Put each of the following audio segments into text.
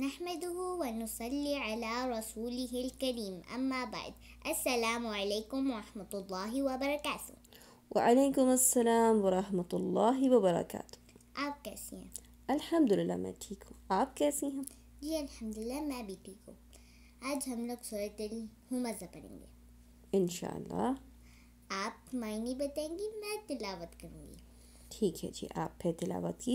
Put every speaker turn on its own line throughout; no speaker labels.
نحمده ونصلي على رسوله الكريم أما بعد السلام عليكم ورحمة الله وبركاته
وعليكم السلام ورحمة الله وبركاته
أبكاسيا
الحمد لله ما تيكو تيكم أبكاسيا
جي الحمد لله ما بيتيكو آج هم لك سورة الهما زبرنجي
إن شاء الله
آب معنی بتائیں ما میں تلاوت کروں گی
ٹھیک آب جی آپ پھر تلاوت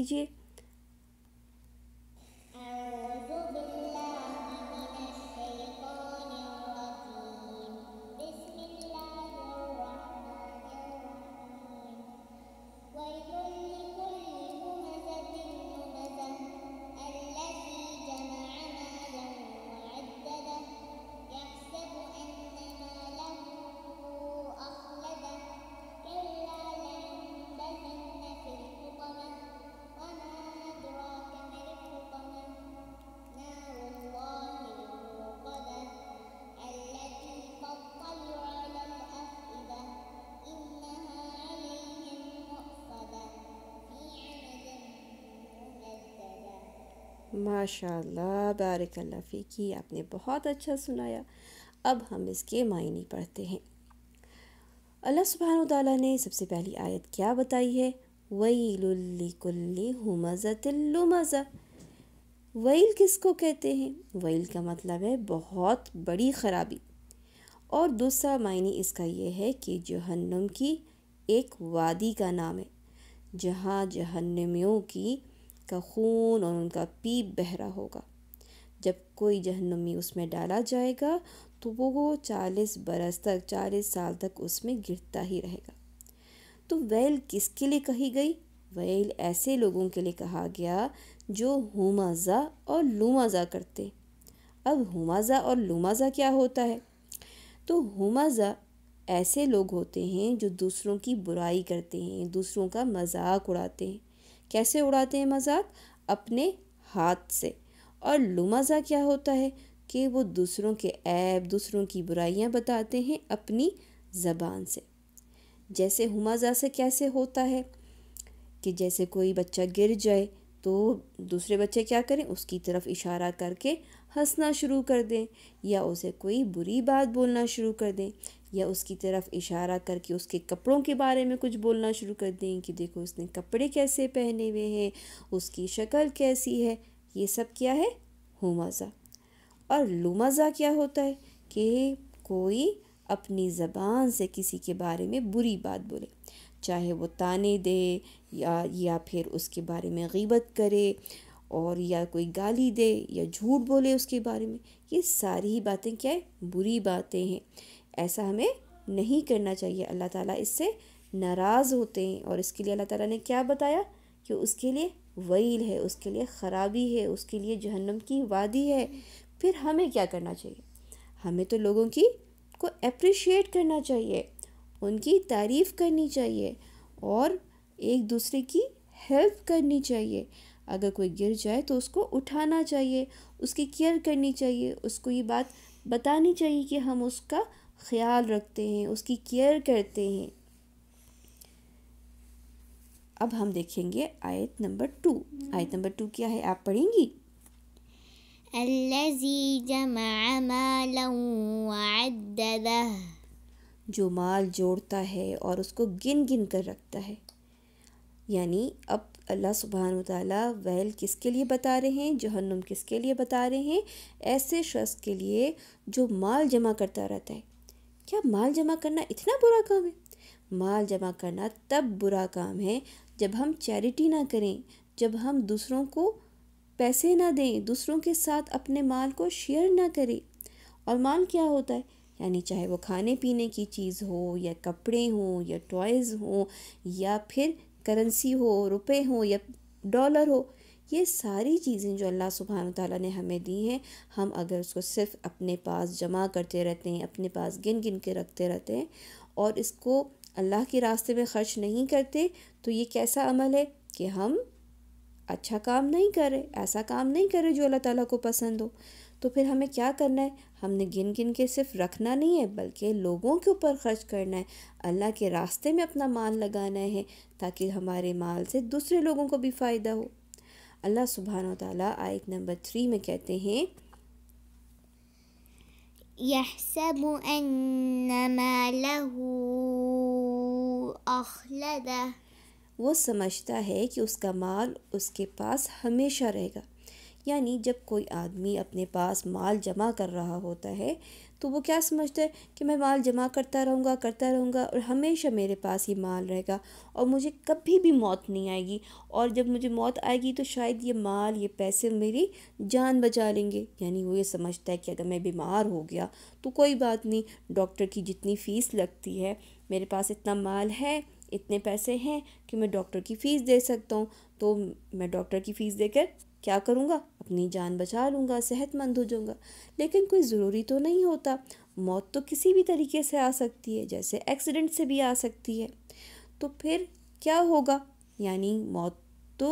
माशाल्लाह बारिकल्ला फ़ीकी आपने बहुत अच्छा सुनाया अब हम इसके मायने पढ़ते हैं अल्लाह सुबहान तौला ने सबसे पहली आयत क्या बताई है वईलकुल्ली हमज़तुमज़ा वईल किसको कहते हैं वईल का मतलब है बहुत बड़ी ख़राबी और दूसरा मायने इसका यह है कि जहन्नम की एक वादी का नाम है जहाँ जहन्नमियों की का खून और उनका पीप बहरा होगा जब कोई जहनमी उसमें डाला जाएगा तो वो चालीस बरस तक चालीस साल तक उसमें गिरता ही रहेगा तो वैल किसके लिए कही गई वैल ऐसे लोगों के लिए कहा गया जो हुमाजा और लुमाजा करते अब हुमाजा और लुमाजा क्या होता है तो हुमाजा ऐसे लोग होते हैं जो दूसरों की बुराई करते हैं दूसरों का मजाक उड़ाते हैं कैसे उड़ाते हैं मजाक अपने हाथ से और लुमाजा क्या होता है कि वो दूसरों के ऐब दूसरों की बुराइयाँ बताते हैं अपनी ज़बान से जैसे हुमाजा से कैसे होता है कि जैसे कोई बच्चा गिर जाए तो दूसरे बच्चे क्या करें उसकी तरफ इशारा करके हंसना शुरू कर दें या उसे कोई बुरी बात बोलना शुरू कर दें या उसकी तरफ इशारा करके उसके कपड़ों के बारे में कुछ बोलना शुरू कर दें कि देखो उसने कपड़े कैसे पहने हुए हैं उसकी शक्ल कैसी है ये सब क्या है हुमाजा और लुमाजा क्या होता है कि कोई अपनी ज़बान से किसी के बारे में बुरी बात बोले चाहे वो ताने दे या या फिर उसके बारे में गीबत करे और या कोई गाली दे या झूठ बोले उसके बारे में ये सारी ही बातें क्या है बुरी बातें हैं ऐसा हमें नहीं करना चाहिए अल्लाह ताला इससे नाराज़ होते हैं और इसके लिए अल्लाह ताला ने क्या बताया कि उसके लिए वईल है उसके लिए ख़राबी है उसके लिए जहन्नम की वादी है फिर हमें क्या करना चाहिए हमें तो लोगों की को अप्रिशिएट करना चाहिए उनकी तारीफ़ करनी चाहिए और एक दूसरे की हेल्प करनी चाहिए अगर कोई गिर जाए तो उसको उठाना चाहिए उसकी केयर करनी चाहिए उसको ये बात बतानी चाहिए कि हम उसका ख्याल रखते हैं उसकी केयर करते हैं अब हम देखेंगे आयत नंबर टू आयत नंबर टू क्या है आप पढ़ेंगी जो माल जोड़ता है और उसको गिन गिन कर रखता है यानी अब अल्लाह सुबहान ताली वैल किसके लिए बता रहे हैं जहन्नुम किसके लिए बता रहे हैं ऐसे शख्स के लिए जो माल जमा करता रहता है क्या माल जमा करना इतना बुरा काम है माल जमा करना तब बुरा काम है जब हम चैरिटी ना करें जब हम दूसरों को पैसे ना दें दूसरों के साथ अपने माल को शेयर ना करें और माल क्या होता है यानी चाहे वो खाने पीने की चीज़ हो या कपड़े हों या टॉयज़ हों या फिर करेंसी हो रुपए हो या डॉलर हो ये सारी चीज़ें जो अल्लाह सुबहान ताला ने हमें दी हैं हम अगर उसको सिर्फ अपने पास जमा करते रहते हैं अपने पास गिन गिन के रखते रहते हैं और इसको अल्लाह के रास्ते में ख़र्च नहीं करते तो ये कैसा अमल है कि हम अच्छा काम नहीं करें ऐसा काम नहीं करें जो अल्लाह ताला को पसंद हो तो फिर हमें क्या करना है हमने गिन गिन के सिर्फ रखना नहीं है बल्कि लोगों के ऊपर खर्च करना है अल्लाह के रास्ते में अपना माल लगाना है ताकि हमारे माल से दूसरे लोगों को भी फ़ायदा हो अल्लाह सुबहान तला आयत नंबर थ्री में कहते हैं يحسب
أن
أخلده वो समझता है कि उसका माल उसके पास हमेशा रहेगा यानी जब कोई आदमी अपने पास माल जमा कर रहा होता है तो वो क्या समझता है कि मैं माल जमा करता रहूँगा करता रहूँगा और हमेशा मेरे पास ही माल रहेगा और मुझे कभी भी मौत नहीं आएगी और जब मुझे मौत आएगी तो शायद ये माल ये पैसे मेरी जान बचा लेंगे यानी वो ये समझता है कि अगर मैं बीमार हो गया तो कोई बात नहीं डॉक्टर की जितनी फ़ीस लगती है मेरे पास इतना माल है इतने पैसे हैं कि मैं डॉक्टर की फ़ीस दे सकता हूँ तो मैं डॉक्टर की फ़ीस देकर क्या करूँगा अपनी जान बचा लूँगा सेहतमंद हो जाऊँगा लेकिन कोई ज़रूरी तो नहीं होता मौत तो किसी भी तरीके से आ सकती है जैसे एक्सीडेंट से भी आ सकती है तो फिर क्या होगा यानी मौत तो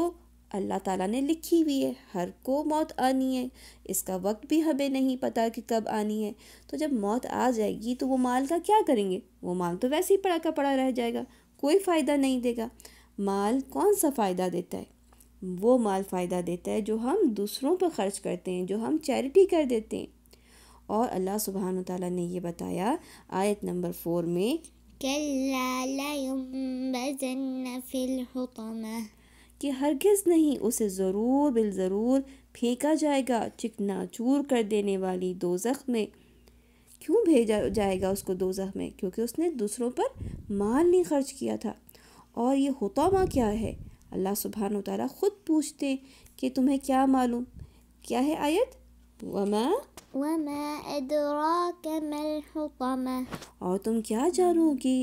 अल्लाह ताला ने लिखी हुई है हर को मौत आनी है इसका वक्त भी हमें नहीं पता कि कब आनी है तो जब मौत आ जाएगी तो वो माल का क्या करेंगे वो माल तो वैसे ही पड़ा का पड़ा रह जाएगा कोई फ़ायदा नहीं देगा माल कौन सा फ़ायदा देता है वो माल फ़ायदा देता है जो हम दूसरों पर ख़र्च करते हैं जो हम चैरिटी कर देते हैं और अल्लाह सुबहान तला ने यह बताया आयत नंबर फोर में कि हरगिज़ नहीं उसे ज़रूर बिल ज़रूर फेंका जाएगा चिकना चूर कर देने वाली दो में क्यों भेजा जाएगा उसको दो में क्योंकि उसने दूसरों पर माल नहीं खर्च किया था और ये होतामा क्या है अल्लाह सुबहान तारा ख़ुद पूछते कि तुम्हें क्या मालूम क्या है आयत वमा वमा और तुम क्या जानोगी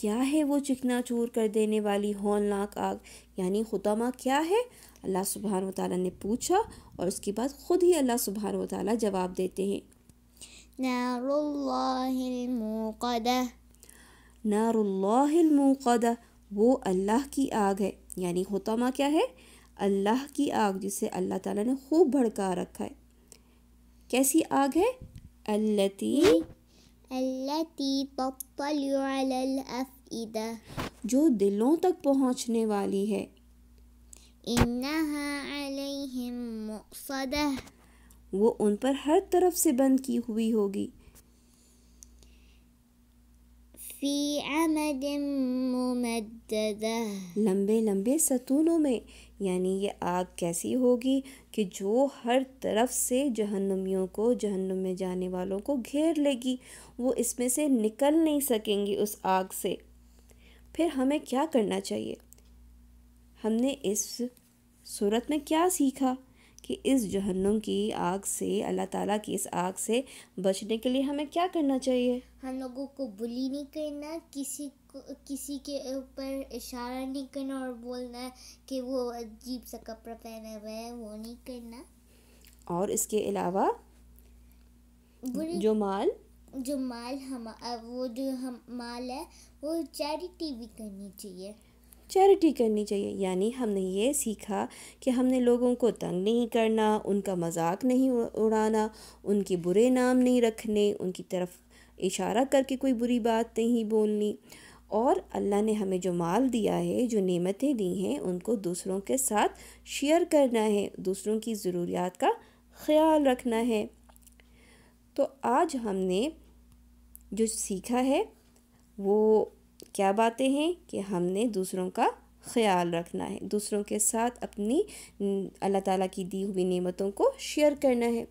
क्या है वो चिकना चूर कर देने वाली होलनाक आग यानी खुतमा क्या है अल्लाह सुबहान तारा ने पूछा और उसके बाद ख़ुद ही अल्लाह सुबहान तारा जवाब देते हैं नारुल्लाहिल नारुल्लाहिल वो अल्लाह की आग है यानी होतामा क्या है अल्लाह की आग जिसे अल्लाह ताला ने खूब भड़का रखा है कैसी आग है अल्लती अल्लती जो दिलों तक पहुंचने वाली है वो उन पर हर तरफ से बंद की हुई होगी फी अमद लंबे लंबे सतूनों में यानी ये आग कैसी होगी कि जो हर तरफ से जहन्नुमियों को जहन्नुम में जाने वालों को घेर लेगी वो इसमें से निकल नहीं सकेंगी उस आग से फिर हमें क्या करना चाहिए हमने इस सूरत में क्या सीखा कि इस जहन्नुम की आग से अल्लाह ताला की इस आग से बचने के लिए हमें क्या करना चाहिए हम
लोगों को बुली नहीं करना किसी को किसी के ऊपर इशारा नहीं करना और बोलना कि वो अजीब सा कपड़ा पहने हुए है वो नहीं करना
और इसके अलावा जो माल
जो माल हम वो जो हम माल है वो चैरिटी भी करनी चाहिए
चैरिटी करनी चाहिए यानी हमने ये सीखा कि हमने लोगों को तंग नहीं करना उनका मजाक नहीं उड़ाना उनके बुरे नाम नहीं रखने उनकी तरफ इशारा करके कोई बुरी बात नहीं बोलनी और अल्लाह ने हमें जो माल दिया है जो नेमतें दी हैं उनको दूसरों के साथ शेयर करना है दूसरों की ज़रूरियात का ख्याल रखना है तो आज हमने जो सीखा है वो क्या बातें हैं कि हमने दूसरों का ख्याल रखना है दूसरों के साथ अपनी अल्लाह ताला की दी हुई नेमतों को शेयर करना है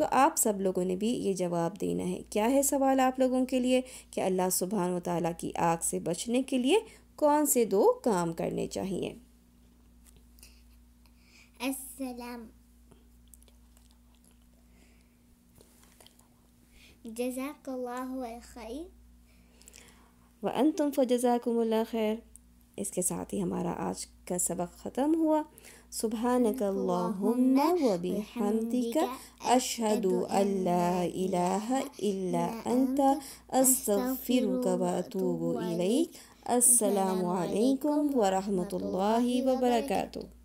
तो आप सब लोगों ने भी ये जवाब देना है क्या है सवाल आप लोगों के लिए कि अल्लाह सुबहान ताला की आग से बचने के लिए कौन से दो काम करने चाहिए
अस्सलाम जजाकल्लाहु खैर
وأنتم فجزاكم الله خير اس کے ساتھ ہی ہمارا آج کا سبق ختم ہوا سبحانك اللهم وبحمدك أشهد أن لا إله إلا أنت أستغفرك وأتوب إليك السلام عليكم ورحمة الله وبركاته